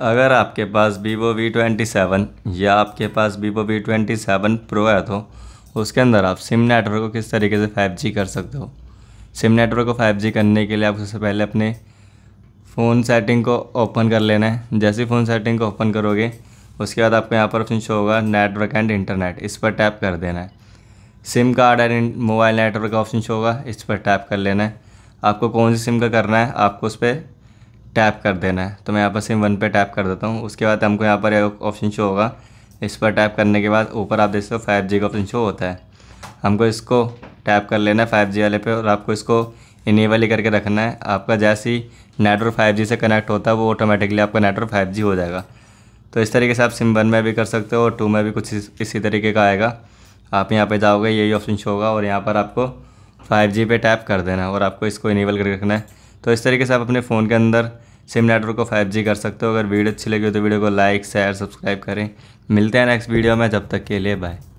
अगर आपके पास वीवो वी ट्वेंटी सेवन या आपके पास Vivo V twenty seven pro है तो उसके अंदर आप सिम नेटवर्क को किस तरीके से 5G कर सकते हो सिम नेटवर्क को 5G करने के लिए आप सबसे पहले अपने फ़ोन सेटिंग को ओपन कर लेना है जैसे फ़ोन सेटिंग को ओपन करोगे उसके बाद आपको यहाँ पर ऑप्शन शो होगा नेटवर्क एंड इंटरनेट इस पर टैप कर देना है SIM card and mobile network का ऑप्शन शो होगा इस पर टैप कर लेना है आपको कौन सी सिम का करना है आपको उस पर टैप कर देना है तो मैं यहाँ पर सिम वन पे टैप कर देता हूँ उसके बाद हमको यहाँ पर ऑप्शन शो होगा इस पर टैप करने के बाद ऊपर आप देख सकते हो फाइव जी का ऑप्शन शो होता है हमको इसको टैप कर लेना है फाइव जी वाले पे और आपको इसको इनेबल ही करके रखना है आपका जैसे ही नेटवर्क फाइव जी से कनेक्ट होता है वो ऑटोमेटिकली आपका नेटवर्क फाइव जी हो जाएगा तो इस तरीके से आप सिम वन में भी कर सकते हो और टू में भी कुछ इसी तरीके का आएगा आप यहाँ पर जाओगे यही ऑप्शन शो होगा और यहाँ पर आपको फाइव जी पे टैप कर देना है और आपको इसको इनेबल करके रखना है तो इस तरीके से आप अपने फ़ोन के अंदर सिम नेटवर्क को 5G कर सकते हो अगर वीडियो अच्छी लगी हो तो वीडियो को लाइक शेयर सब्सक्राइब करें मिलते हैं नेक्स्ट वीडियो में जब तक के लिए बाय